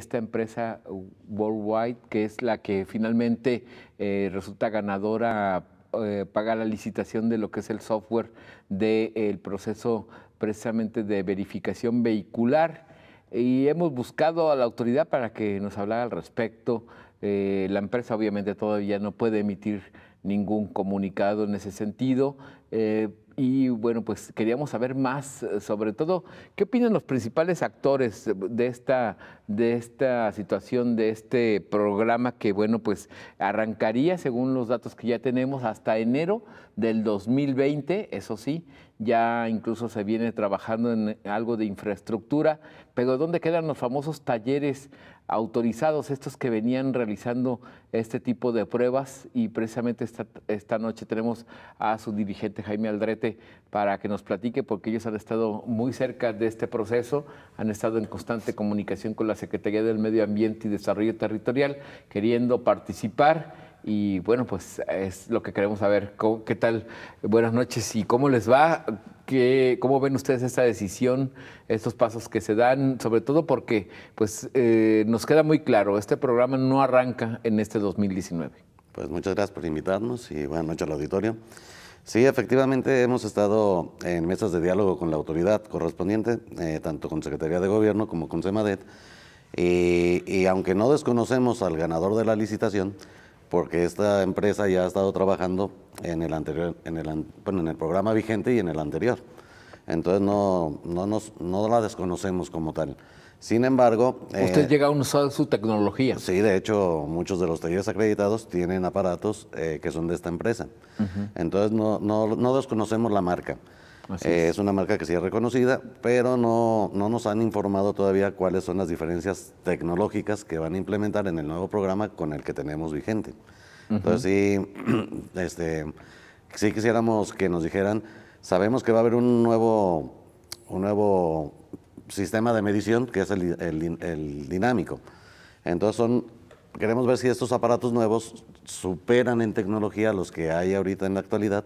esta empresa uh, Worldwide, que es la que finalmente eh, resulta ganadora, eh, paga la licitación de lo que es el software del proceso precisamente de verificación vehicular. Y hemos buscado a la autoridad para que nos hablara al respecto. Eh, la empresa obviamente todavía no puede emitir ningún comunicado en ese sentido, y bueno, pues queríamos saber más, eh, sobre todo, ¿qué opinan los principales actores de esta, de esta situación, de este programa que, bueno, pues arrancaría, según los datos que ya tenemos, hasta enero del 2020, eso sí, ya incluso se viene trabajando en algo de infraestructura, pero ¿dónde quedan los famosos talleres autorizados, estos que venían realizando este tipo de pruebas y precisamente esta, noche tenemos a su dirigente Jaime Aldrete para que nos platique porque ellos han estado muy cerca de este proceso, han estado en constante comunicación con la Secretaría del Medio Ambiente y Desarrollo Territorial queriendo participar y bueno, pues es lo que queremos saber. ¿Qué tal? Buenas noches y cómo les va. ¿Qué, ¿Cómo ven ustedes esta decisión, estos pasos que se dan? Sobre todo porque pues, eh, nos queda muy claro, este programa no arranca en este 2019. Pues muchas gracias por invitarnos y buenas noches al auditorio. Sí, efectivamente hemos estado en mesas de diálogo con la autoridad correspondiente, eh, tanto con Secretaría de Gobierno como con CEMADET y aunque no desconocemos al ganador de la licitación, porque esta empresa ya ha estado trabajando en el anterior, en el, programa vigente y en el anterior. Entonces no, no, la desconocemos como tal. Sin embargo... Eh, Usted llega a usar su tecnología. Sí, de hecho, muchos de los talleres acreditados tienen aparatos eh, que son de esta empresa. Entonces no, no desconocemos la marca. Eh, es. una marca que sí es reconocida, pero no, no nos han informado todavía cuáles son las diferencias tecnológicas que van a implementar en el nuevo programa con el que tenemos vigente. Entonces sí, este, quisiéramos que nos dijeran, sabemos que va a haber un nuevo, un nuevo sistema de medición que es el, dinámico. Entonces queremos ver si estos aparatos nuevos superan en tecnología los que hay ahorita en la actualidad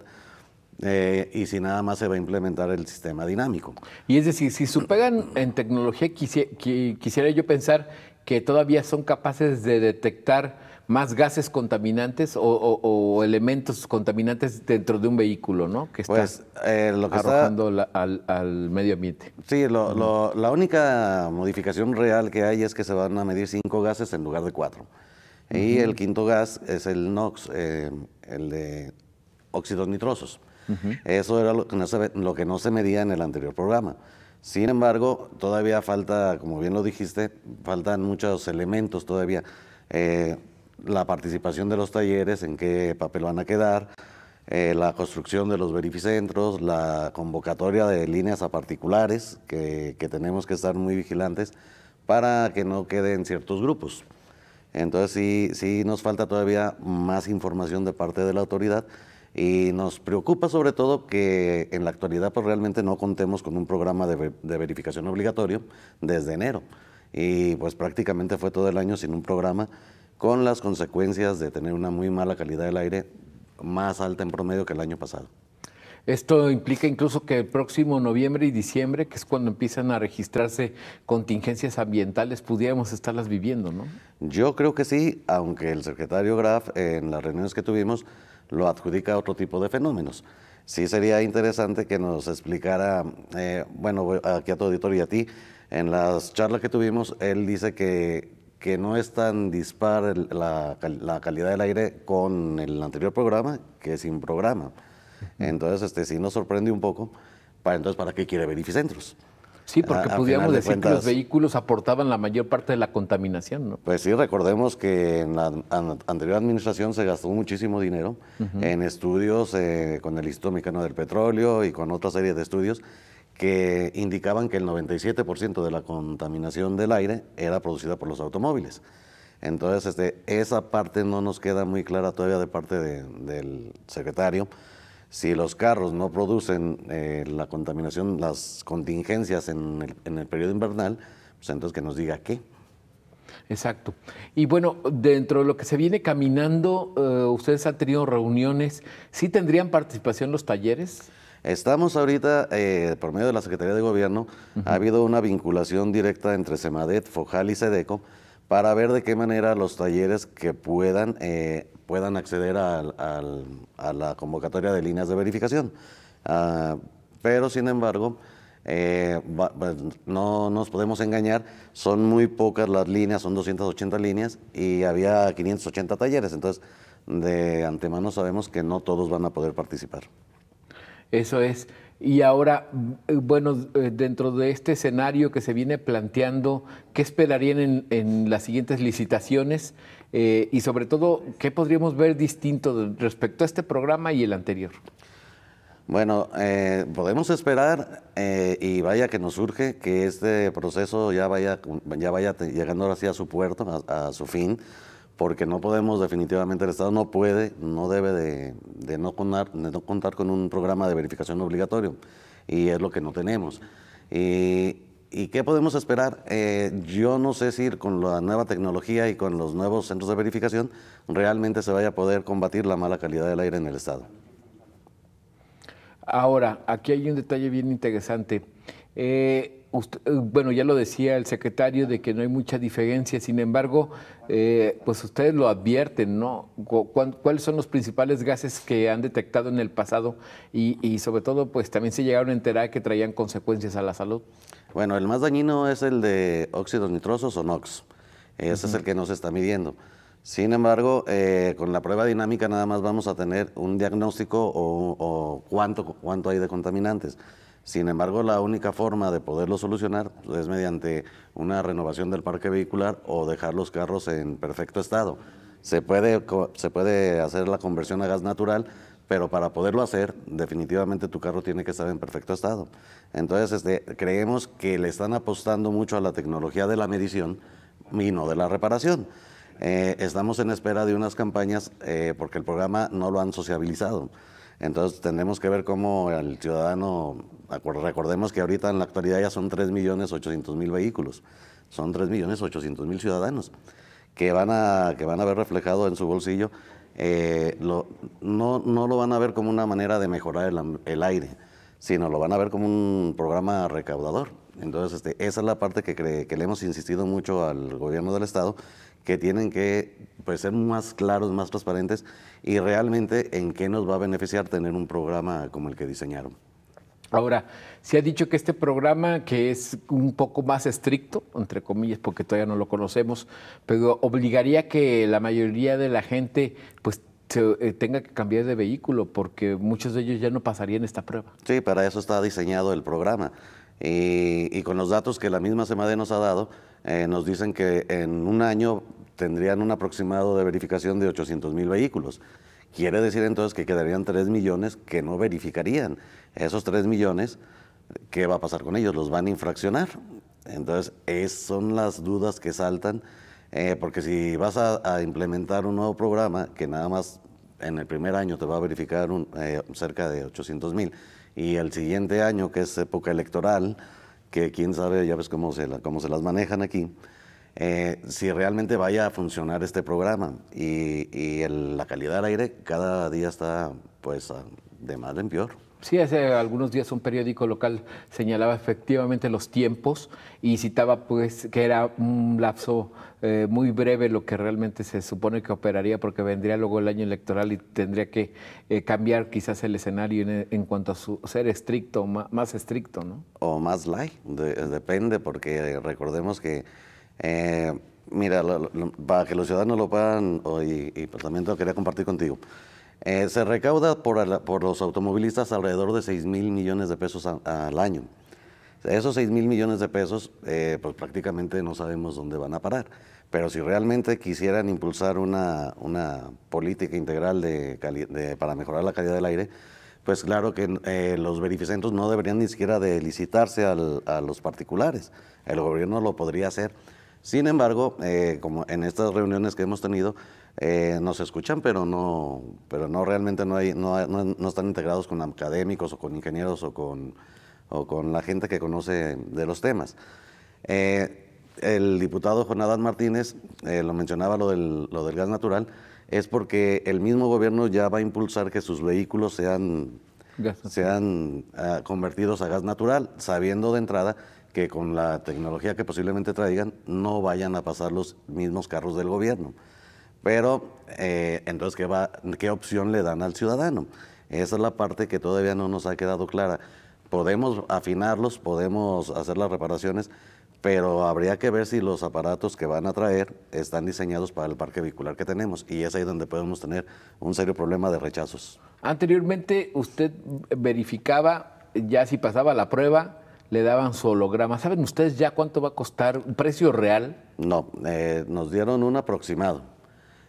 eh, y si nada más se va a implementar el sistema dinámico. Y es decir, si superan en tecnología, quisiera yo pensar que todavía son capaces de detectar más gases contaminantes o, elementos contaminantes dentro de un vehículo, ¿no? Que está pues, eh, lo que está... al, medio ambiente. Sí, la única modificación real que hay es que se van a medir cinco gases en lugar de cuatro. Y el quinto gas es el NOx, eh, el de óxidos nitrosos. Eso era lo que, no se, medía en el anterior programa. Sin embargo, todavía falta, como bien lo dijiste, faltan muchos elementos todavía. Eh, la participación de los talleres, en qué papel van a quedar, eh, la construcción de los verificentros, la convocatoria de líneas a particulares, que, tenemos que estar muy vigilantes para que no queden ciertos grupos. Entonces sí, sí nos falta todavía más información de parte de la autoridad y nos preocupa sobre todo que en la actualidad pues, realmente no contemos con un programa de, verificación obligatorio desde enero. Y pues prácticamente fue todo el año sin un programa con las consecuencias de tener una muy mala calidad del aire más alta en promedio que el año pasado. Esto implica incluso que el próximo noviembre y diciembre, que es cuando empiezan a registrarse contingencias ambientales, pudiéramos estarlas viviendo, ¿no? Yo creo que sí, aunque el secretario Graf, en las reuniones que tuvimos, lo adjudica a otro tipo de fenómenos. Sí sería interesante que nos explicara, eh, bueno, aquí a tu auditorio y a ti, en las charlas que tuvimos, él dice que, que no es tan dispar la, calidad del aire con el anterior programa que es sin programa. Entonces, este sí nos sorprende un poco. Para entonces, ¿para qué quiere verificentros? Sí, porque a, pues, decir que los vehículos aportaban la mayor parte de la contaminación, ¿no? Pues sí, recordemos que en la anterior administración se gastó muchísimo dinero en estudios eh, con el Instituto Mexicano del Petróleo y con otra serie de estudios que indicaban que el 97% de la contaminación del aire era producida por los automóviles. Entonces, este, esa parte no nos queda muy clara todavía de parte del secretario si los carros no producen eh, la contaminación, las contingencias en el, en el periodo invernal, pues entonces que nos diga qué. Exacto. Y bueno, dentro de lo que se viene caminando, eh, ustedes han tenido reuniones, ¿sí tendrían participación los talleres? Estamos ahorita, eh, por medio de la Secretaría de Gobierno, ha habido una vinculación directa entre SEMADET, FOJAL y SEDECO para ver de qué manera los talleres que puedan eh, puedan acceder a la convocatoria de líneas de verificación. Ah, pero, sin embargo, eh, pues, no nos podemos engañar, son muy pocas las líneas, son 280 líneas y había 580 talleres, entonces de antemano sabemos que no todos van a poder participar. Eso es. Y ahora, eh, bueno, eh, dentro de este escenario que se viene planteando, ¿qué esperarían en las siguientes licitaciones eh, y sobre todo, ¿qué podríamos ver distinto respecto a este programa y el anterior? Bueno, eh, podemos esperar eh, y vaya que nos surge que este proceso ya vaya, ya vaya llegando a su puerto, a, su fin, porque no podemos definitivamente, el Estado no puede, no debe de, no contar, no contar con un programa de verificación obligatorio y es lo que no tenemos. Y ¿Y qué podemos esperar? Eh, yo no sé si con la nueva tecnología y con los nuevos centros de verificación realmente se vaya a poder combatir la mala calidad del aire en el Estado. Ahora, aquí hay un detalle bien interesante. Eh, eh, bueno, ya lo decía el secretario de que no hay mucha diferencia, sin embargo, pues ustedes lo advierten, ¿no? ¿Cuáles son los principales gases que han detectado en el pasado? Y, y sobre todo, pues también se llegaron a enterar que traían consecuencias a la salud. Bueno, el más dañino es el de óxidos nitrosos o NOx. Ese es el que nos está midiendo. Sin embargo, eh, con la prueba dinámica nada más vamos a tener un diagnóstico o, cuánto, cuánto hay de contaminantes. Sin embargo, la única forma de poderlo solucionar pues, es mediante una renovación del parque vehicular o dejar los carros en perfecto estado. Se puede, se puede hacer la conversión a gas natural, pero para poderlo hacer, definitivamente tu carro tiene que estar en perfecto estado. Entonces, este, creemos que le están apostando mucho a la tecnología de la medición y no de la reparación. Eh, estamos en espera de unas campañas eh, porque el programa no lo han sociabilizado. Entonces tenemos que ver cómo el ciudadano, recordemos que ahorita en la actualidad ya son 3.800.000 vehículos, son 3.800.000 ciudadanos que van, a, que van a ver reflejado en su bolsillo eh, no, no, lo van a ver como una manera de mejorar el, aire, sino lo van a ver como un programa recaudador. Entonces, este, esa es la parte que, que le hemos insistido mucho al gobierno del Estado, que tienen que pues, ser más claros, más transparentes y realmente en qué nos va a beneficiar tener un programa como el que diseñaron. Ahora, se ha dicho que este programa, que es un poco más estricto, entre comillas, porque todavía no lo conocemos, pero obligaría que la mayoría de la gente pues eh, tenga que cambiar de vehículo, porque muchos de ellos ya no pasarían esta prueba. Sí, para eso está diseñado el programa. Y, con los datos que la misma SEMADE nos ha dado, eh, nos dicen que en un año tendrían un aproximado de verificación de 800 mil vehículos. Quiere decir entonces que quedarían 3 millones que no verificarían. Esos 3 millones, ¿qué va a pasar con ellos? ¿Los van a infraccionar? Entonces, son las dudas que saltan, eh, porque si vas a, implementar un nuevo programa que nada más en el primer año te va a verificar eh, cerca de 800 mil, y el siguiente año, que es época electoral, que quién sabe, ya ves cómo se, cómo se las manejan aquí, eh, si realmente vaya a funcionar este programa y, la calidad del aire cada día está pues ah, de mal en peor. Sí, hace algunos días un periódico local señalaba efectivamente los tiempos y citaba pues que era un lapso eh, muy breve lo que realmente se supone que operaría porque vendría luego el año electoral y tendría que eh, cambiar quizás el escenario en, cuanto a su ser estricto, más, más estricto, ¿no? O más light, depende porque recordemos que eh, mira, para que los ciudadanos lo puedan, y, pues, también lo quería compartir contigo. Eh, se recauda por, los automovilistas alrededor de 6 mil millones de pesos al año. Esos 6 mil millones de pesos, eh, pues prácticamente no sabemos dónde van a parar. Pero si realmente quisieran impulsar una, política integral de, para mejorar la calidad del aire, pues claro que los beneficientos no deberían ni siquiera de licitarse a los particulares. El gobierno lo podría hacer sin embargo, eh, como en estas reuniones que hemos tenido, eh, nos escuchan, pero no, pero no realmente no, hay, no, están integrados con académicos o con ingenieros o con, con la gente que conoce de los temas. Eh, el diputado Jonadán Martínez lo mencionaba lo del, lo del gas natural, es porque el mismo gobierno ya va a impulsar que sus vehículos sean sean ah, convertidos a gas natural, sabiendo de entrada que con la tecnología que posiblemente traigan no vayan a pasar los mismos carros del gobierno. Pero eh, entonces, ¿qué opción le dan al ciudadano? Esa es la parte que todavía no nos ha quedado clara. Podemos afinarlos, podemos hacer las reparaciones, pero habría que ver si los aparatos que van a traer están diseñados para el parque vehicular que tenemos y es ahí donde podemos tener un serio problema de rechazos. Anteriormente usted verificaba ya si pasaba la prueba le daban su holograma. ¿Saben ustedes ya cuánto va a costar un precio real? No, eh, nos dieron un aproximado,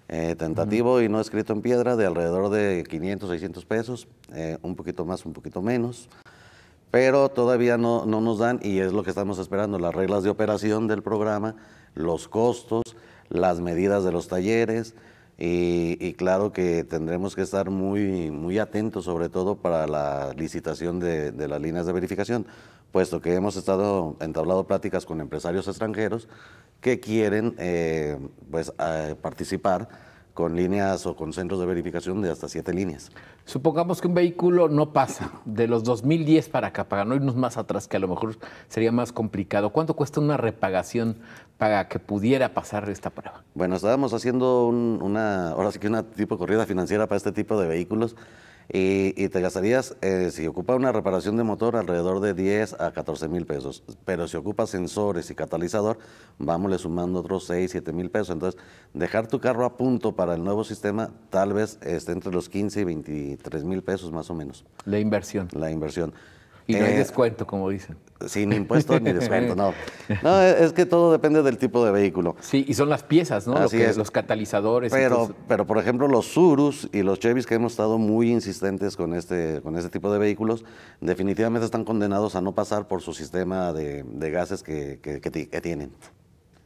eh, tentativo y no escrito en piedra, de alrededor de 500, 600 pesos, eh, un poquito más, un poquito menos, pero todavía no, no nos dan y es lo que estamos esperando, las reglas de operación del programa, los costos, las medidas de los talleres, y, claro que tendremos que estar muy, muy atentos, sobre todo para la licitación de, las líneas de verificación, puesto que hemos estado entablado pláticas con empresarios extranjeros que quieren eh, pues, eh, participar con líneas o con centros de verificación de hasta siete líneas. Supongamos que un vehículo no pasa de los 2010 para acá, para no irnos más atrás, que a lo mejor sería más complicado. ¿Cuánto cuesta una repagación para que pudiera pasar esta prueba? Bueno, estábamos haciendo una, ahora sí que una tipo de corrida financiera para este tipo de vehículos y, te gastarías, eh, si ocupa una reparación de motor, alrededor de 10 a 14 mil pesos. Pero si ocupa sensores y catalizador, vamos sumando otros 6, 7 mil pesos. Entonces, dejar tu carro a punto para el nuevo sistema tal vez esté entre los 15 y 23 mil pesos más o menos. La inversión. La inversión. Y no hay eh, descuento, como dicen. Sin impuesto ni descuento, no. No, es que todo depende del tipo de vehículo. Sí, y son las piezas, ¿no? Los catalizadores. Pero, pero, por ejemplo, los Surus y los Chevys que hemos estado muy insistentes con este, con este tipo de vehículos, definitivamente están condenados a no pasar por su sistema de, gases que tienen.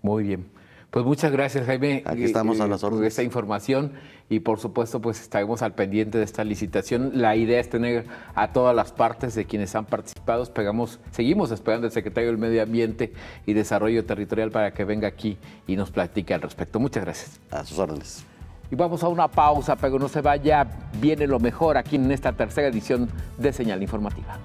Muy bien. Pues muchas gracias, Jaime. Aquí eh, estamos a eh, las órdenes. Por esta información y por supuesto, pues estaremos al pendiente de esta licitación. La idea es tener a todas las partes de quienes han participado. Pegamos, seguimos esperando al secretario del Medio Ambiente y Desarrollo Territorial para que venga aquí y nos platique al respecto. Muchas gracias. A sus órdenes. Y vamos a una pausa, pero no se vaya. Viene lo mejor aquí en esta tercera edición de Señal Informativa.